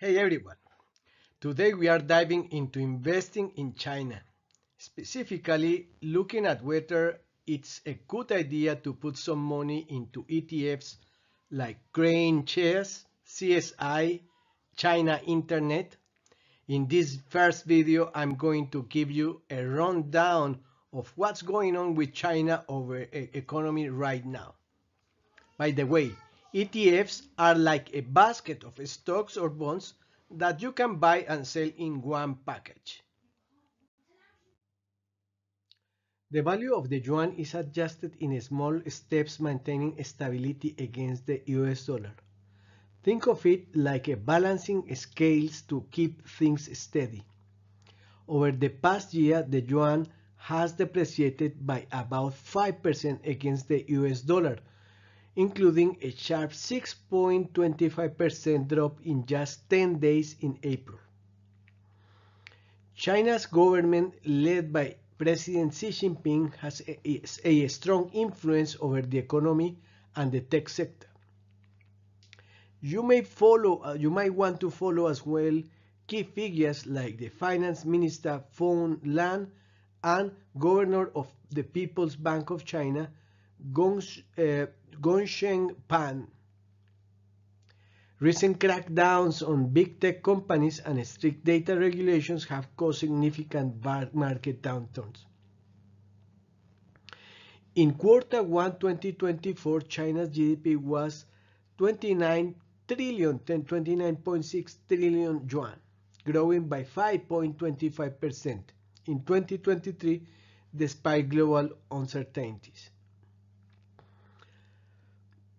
Hey everyone! Today we are diving into investing in China, specifically looking at whether it's a good idea to put some money into ETFs like Crane Shares, CSI, China Internet. In this first video, I'm going to give you a rundown of what's going on with China over economy right now. By the way, ETFs are like a basket of stocks or bonds that you can buy and sell in one package. The value of the yuan is adjusted in small steps maintaining stability against the US dollar. Think of it like a balancing scales to keep things steady. Over the past year, the yuan has depreciated by about 5% against the US dollar, including a sharp 6.25% drop in just 10 days in April. China's government, led by President Xi Jinping, has a, a strong influence over the economy and the tech sector. You may follow, uh, you might want to follow as well key figures like the finance minister Feng Lan and governor of the People's Bank of China, uh, Gongshen Pan. Recent crackdowns on big tech companies and strict data regulations have caused significant market downturns. In quarter 1 2024, China's GDP was 29 trillion, 29.6 trillion yuan, growing by 5.25% in 2023 despite global uncertainties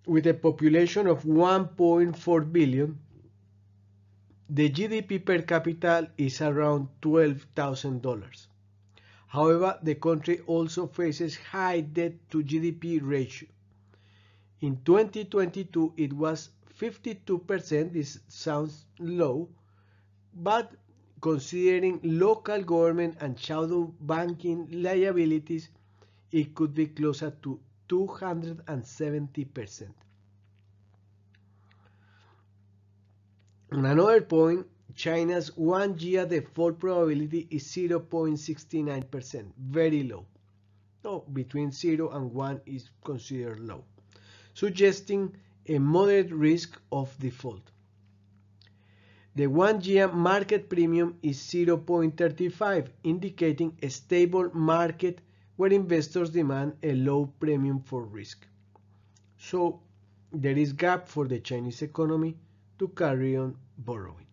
with a population of 1.4 billion, the GDP per capita is around $12,000. However, the country also faces high debt to GDP ratio. In 2022, it was 52%. This sounds low, but considering local government and shadow banking liabilities, it could be closer to 270%. On another point, China's one year default probability is 0.69%, very low. No, between 0 and 1 is considered low, suggesting a moderate risk of default. The one-year market premium is 0.35, indicating a stable market where investors demand a low premium for risk. So there is gap for the Chinese economy to carry on borrowing.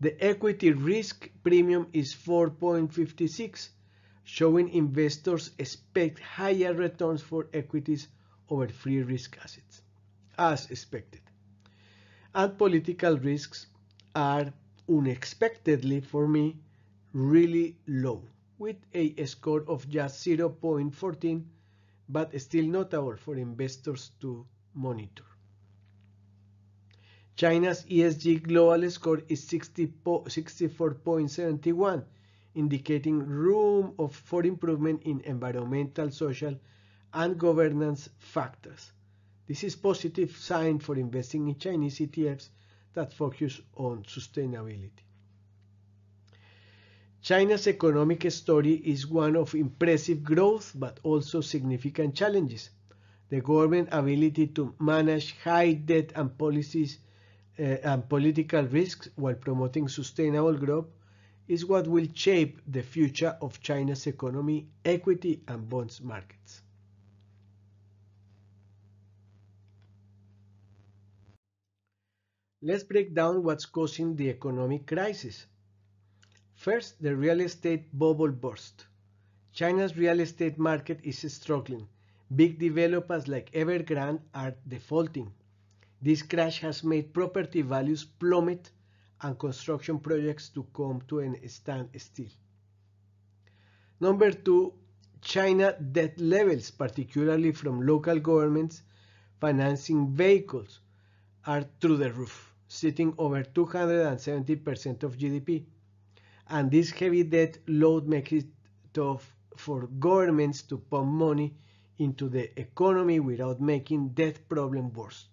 The equity risk premium is 4.56, showing investors expect higher returns for equities over free risk assets, as expected. And political risks are unexpectedly for me really low with a score of just 0.14, but still notable for investors to monitor. China's ESG global score is 64.71, indicating room of, for improvement in environmental, social, and governance factors. This is positive sign for investing in Chinese ETFs that focus on sustainability. China's economic story is one of impressive growth but also significant challenges. The government's ability to manage high debt and policies uh, and political risks while promoting sustainable growth is what will shape the future of China's economy, equity and bonds markets. Let's break down what's causing the economic crisis. First, the real estate bubble burst. China's real estate market is struggling. Big developers like Evergrande are defaulting. This crash has made property values plummet and construction projects to come to a standstill. Number two, China debt levels, particularly from local governments financing vehicles, are through the roof, sitting over 270% of GDP and this heavy debt load makes it tough for governments to pump money into the economy without making debt problem worse.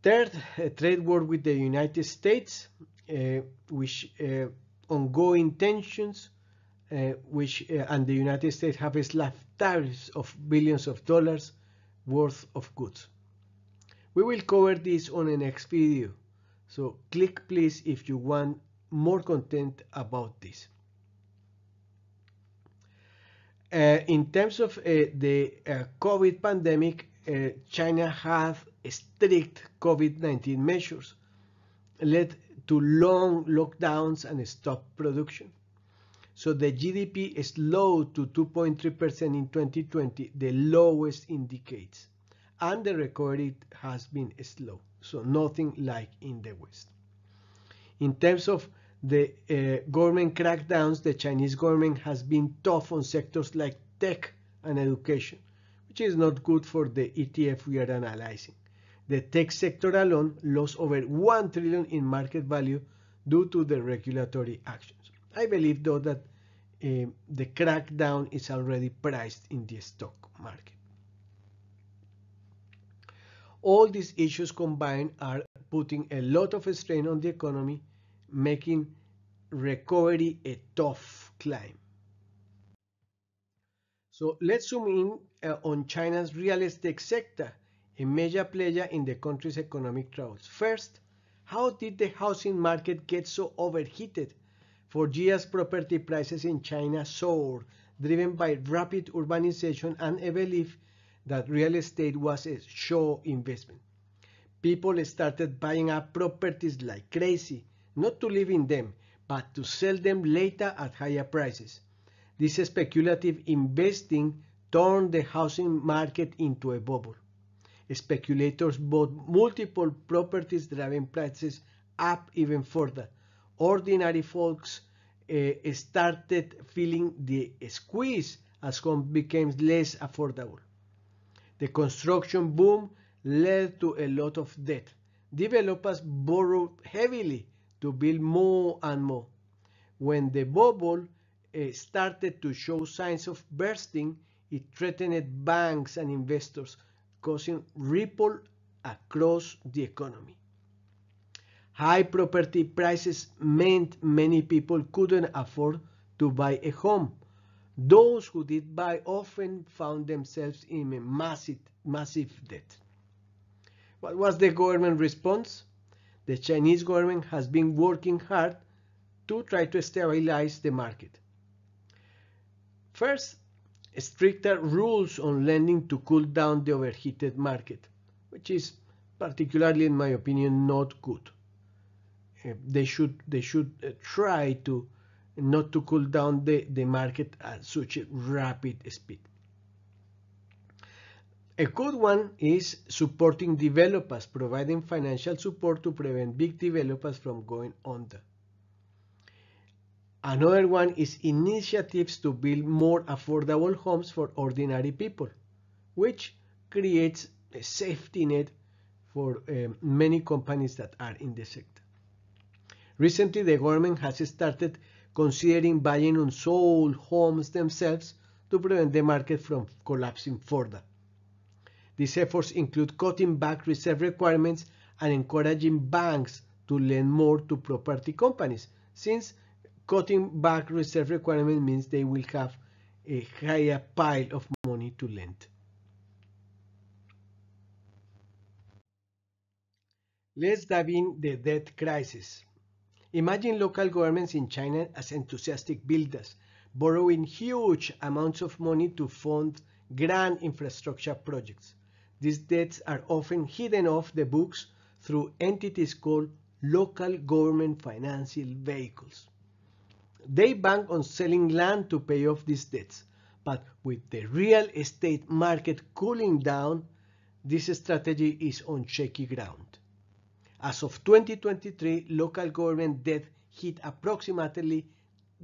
Third, a trade war with the United States, uh, which uh, ongoing tensions, uh, which uh, and the United States have slapped tariffs of billions of dollars worth of goods. We will cover this on the next video. So click please if you want more content about this. Uh, in terms of uh, the uh, COVID pandemic, uh, China has strict COVID-19 measures, led to long lockdowns and stop production. So the GDP is low to 2.3% in 2020, the lowest indicates, and the recovery has been slow so nothing like in the West. In terms of the uh, government crackdowns, the Chinese government has been tough on sectors like tech and education, which is not good for the ETF we are analyzing. The tech sector alone lost over 1 trillion in market value due to the regulatory actions. I believe though that uh, the crackdown is already priced in the stock market all these issues combined are putting a lot of strain on the economy, making recovery a tough climb. So let's zoom in uh, on China's real estate sector, a major player in the country's economic troubles. First, how did the housing market get so overheated? For years, property prices in China soared, driven by rapid urbanization and a belief that real estate was a sure investment. People started buying up properties like crazy, not to live in them, but to sell them later at higher prices. This speculative investing turned the housing market into a bubble. Speculators bought multiple properties driving prices up even further. Ordinary folks uh, started feeling the squeeze as home became less affordable. The construction boom led to a lot of debt. Developers borrowed heavily to build more and more. When the bubble uh, started to show signs of bursting, it threatened banks and investors, causing ripple across the economy. High property prices meant many people couldn't afford to buy a home those who did buy often found themselves in a massive, massive debt. What was the government response? The Chinese government has been working hard to try to stabilize the market. First, stricter rules on lending to cool down the overheated market, which is particularly, in my opinion, not good. Eh, they should, they should eh, try to not to cool down the, the market at such a rapid speed. A good one is supporting developers, providing financial support to prevent big developers from going under. Another one is initiatives to build more affordable homes for ordinary people, which creates a safety net for um, many companies that are in the sector. Recently, the government has started considering buying unsold homes themselves to prevent the market from collapsing further. These efforts include cutting back reserve requirements and encouraging banks to lend more to property companies, since cutting back reserve requirements means they will have a higher pile of money to lend. Let's dive in the debt crisis. Imagine local governments in China as enthusiastic builders, borrowing huge amounts of money to fund grand infrastructure projects. These debts are often hidden off the books through entities called local government financial vehicles. They bank on selling land to pay off these debts, but with the real estate market cooling down, this strategy is on shaky ground. As of 2023, local government debt hit approximately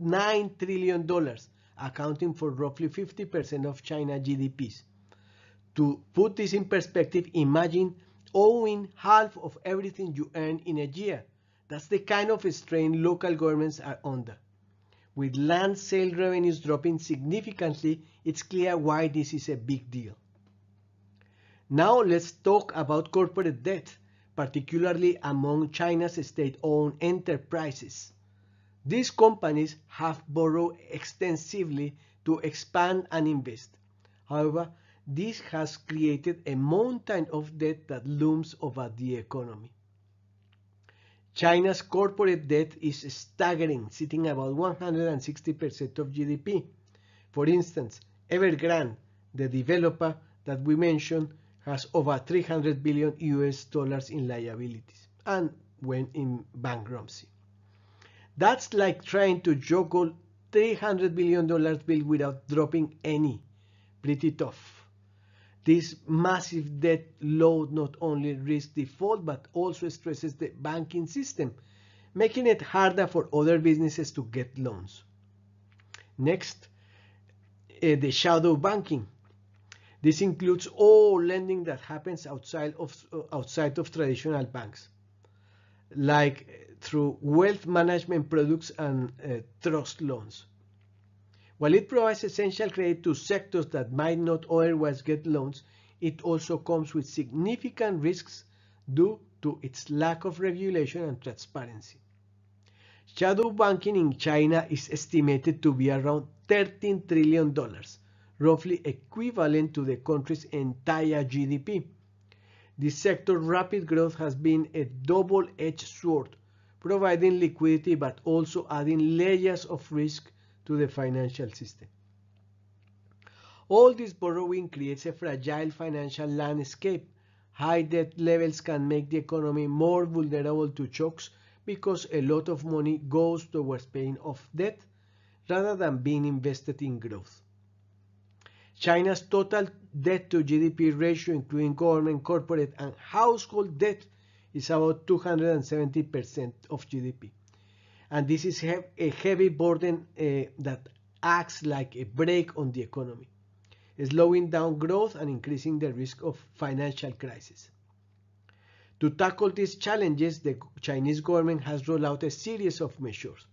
$9 trillion, accounting for roughly 50% of China's GDPs. To put this in perspective, imagine owing half of everything you earn in a year. That's the kind of strain local governments are under. With land sale revenues dropping significantly, it's clear why this is a big deal. Now let's talk about corporate debt, particularly among China's state-owned enterprises. These companies have borrowed extensively to expand and invest. However, this has created a mountain of debt that looms over the economy. China's corporate debt is staggering, sitting about 160% of GDP. For instance, Evergrande, the developer that we mentioned, has over 300 billion US dollars in liabilities and went in bankruptcy. That's like trying to juggle 300 billion dollars bill without dropping any. Pretty tough. This massive debt load not only risks default but also stresses the banking system, making it harder for other businesses to get loans. Next, uh, the shadow banking. This includes all lending that happens outside of, outside of traditional banks, like through wealth management products and uh, trust loans. While it provides essential credit to sectors that might not otherwise get loans, it also comes with significant risks due to its lack of regulation and transparency. Shadow banking in China is estimated to be around $13 trillion roughly equivalent to the country's entire GDP. The sector's rapid growth has been a double-edged sword, providing liquidity but also adding layers of risk to the financial system. All this borrowing creates a fragile financial landscape. High debt levels can make the economy more vulnerable to shocks because a lot of money goes towards paying off debt rather than being invested in growth. China's total debt to GDP ratio, including government, corporate, and household debt, is about 270% of GDP. And this is a heavy burden uh, that acts like a brake on the economy, slowing down growth and increasing the risk of financial crisis. To tackle these challenges, the Chinese government has rolled out a series of measures.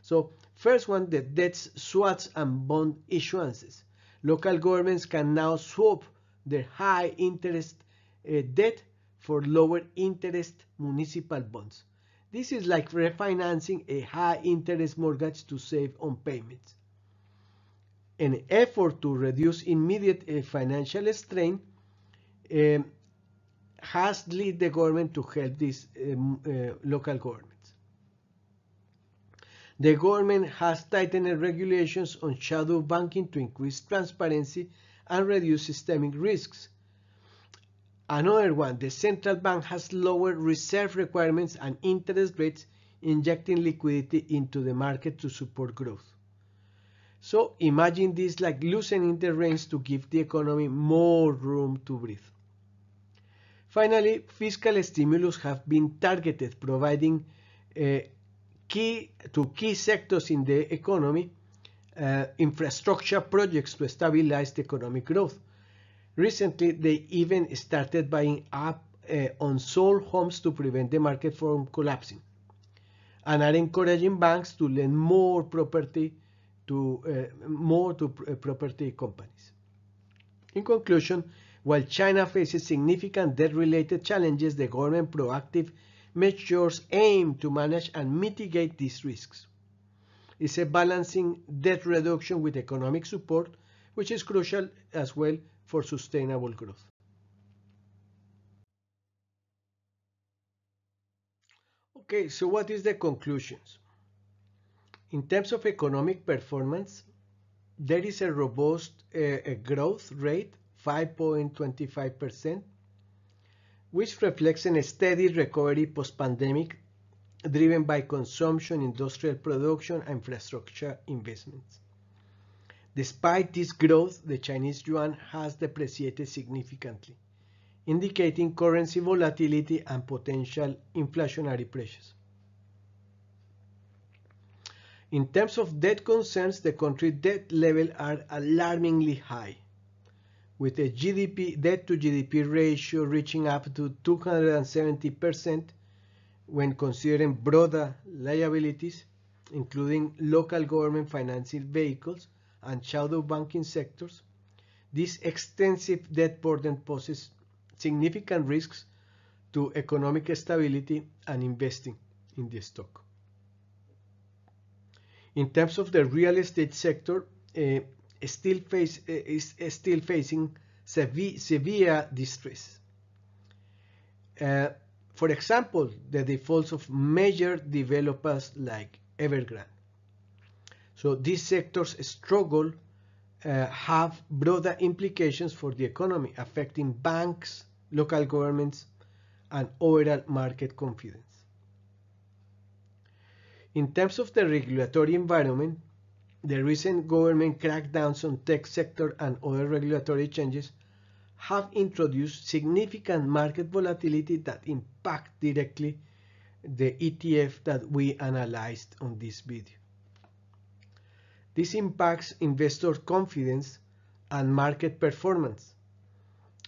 So, first one, the debt swaps, and bond issuances. Local governments can now swap their high interest uh, debt for lower interest municipal bonds. This is like refinancing a high interest mortgage to save on payments. An effort to reduce immediate uh, financial strain um, has led the government to help this um, uh, local government. The government has tightened regulations on shadow banking to increase transparency and reduce systemic risks. Another one, the central bank has lowered reserve requirements and interest rates, injecting liquidity into the market to support growth. So imagine this like loosening the reins to give the economy more room to breathe. Finally, fiscal stimulus have been targeted, providing uh, key to key sectors in the economy, uh, infrastructure projects to stabilize the economic growth. Recently, they even started buying up uh, unsold homes to prevent the market from collapsing and are encouraging banks to lend more property to uh, more to uh, property companies. In conclusion, while China faces significant debt-related challenges, the government proactive measures aim to manage and mitigate these risks. It's a balancing debt reduction with economic support, which is crucial as well for sustainable growth. Okay, so what is the conclusions? In terms of economic performance, there is a robust uh, growth rate, 5.25% which reflects a steady recovery post-pandemic driven by consumption, industrial production, and infrastructure investments. Despite this growth, the Chinese yuan has depreciated significantly, indicating currency volatility and potential inflationary pressures. In terms of debt concerns, the country debt levels are alarmingly high, with a GDP debt to GDP ratio reaching up to 270% when considering broader liabilities, including local government financing vehicles and shadow banking sectors, this extensive debt burden poses significant risks to economic stability and investing in the stock. In terms of the real estate sector, uh, still face eh, is eh, still facing severe, distress. Uh, for example, the defaults of major developers like Evergrande. So these sectors struggle uh, have broader implications for the economy, affecting banks, local governments, and overall market confidence. In terms of the regulatory environment, the recent government crackdowns on tech sector and other regulatory changes have introduced significant market volatility that impact directly the ETF that we analyzed on this video. This impacts investor confidence and market performance.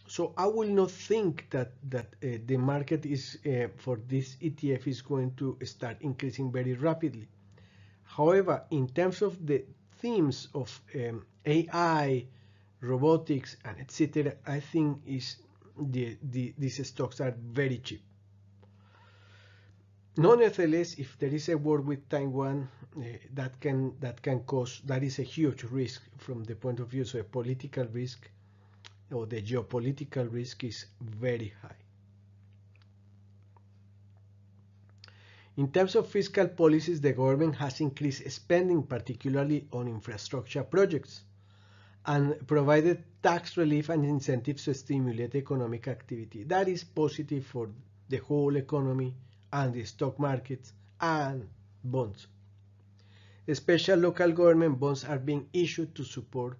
So I will not think that, that uh, the market is uh, for this ETF is going to start increasing very rapidly. However, in terms of the themes of um, AI, robotics, and etc., I think is the, the, these stocks are very cheap. Nonetheless, if there is a war with Taiwan, uh, that can that can cause that is a huge risk from the point of view. So a political risk or the geopolitical risk is very high. In terms of fiscal policies, the government has increased spending, particularly on infrastructure projects, and provided tax relief and incentives to stimulate economic activity. That is positive for the whole economy and the stock market and bonds. Special local government bonds are being issued to support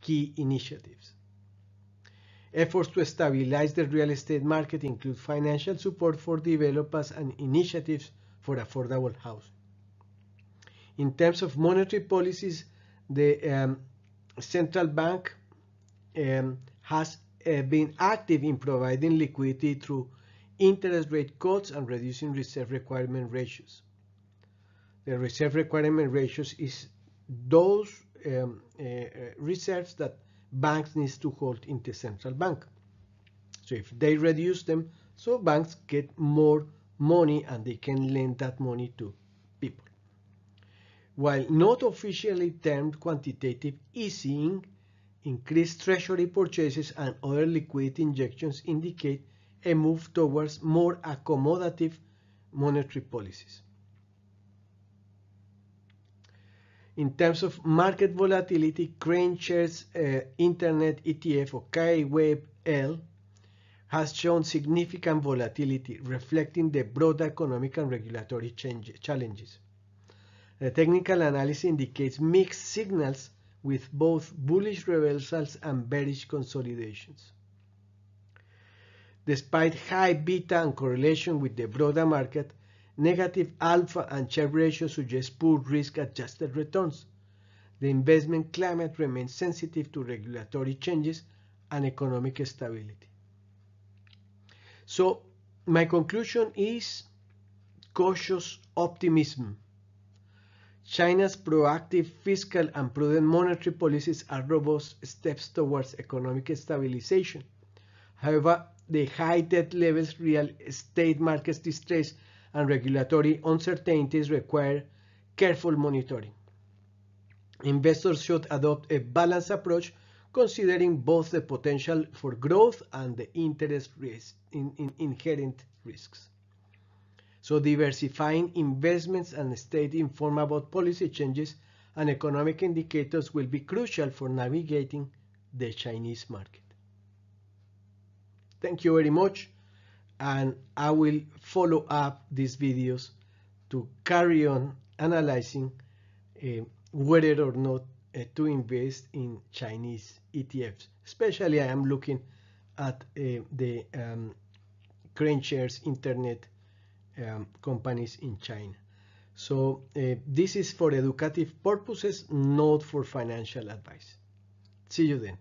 key initiatives. Efforts to stabilize the real estate market include financial support for developers and initiatives for affordable housing. In terms of monetary policies, the um, central bank um, has uh, been active in providing liquidity through interest rate cuts and reducing reserve requirement ratios. The reserve requirement ratios is those um, uh, uh reserves that banks need to hold in the central bank. So if they reduce them, so banks get more money and they can lend that money to people. While not officially termed quantitative easing, increased treasury purchases and other liquidity injections indicate a move towards more accommodative monetary policies. In terms of market volatility, Crane shares uh, Internet ETF or KWebL has shown significant volatility, reflecting the broad economic and regulatory challenges. The technical analysis indicates mixed signals with both bullish reversals and bearish consolidations. Despite high beta and correlation with the broader market, negative alpha and share ratio suggest poor risk-adjusted returns. The investment climate remains sensitive to regulatory changes and economic stability. So my conclusion is cautious optimism. China's proactive fiscal and prudent monetary policies are robust steps towards economic stabilization. However, the high debt levels, real estate market distress, and regulatory uncertainties require careful monitoring. Investors should adopt a balanced approach considering both the potential for growth and the interest risk, in, in inherent risks. So diversifying investments and staying informed about policy changes and economic indicators will be crucial for navigating the Chinese market. Thank you very much and I will follow up these videos to carry on analyzing uh, whether or not uh, to invest in Chinese ETFs. Especially I am looking at uh, the um, shares, internet um, companies in China. So uh, this is for educative purposes, not for financial advice. See you then.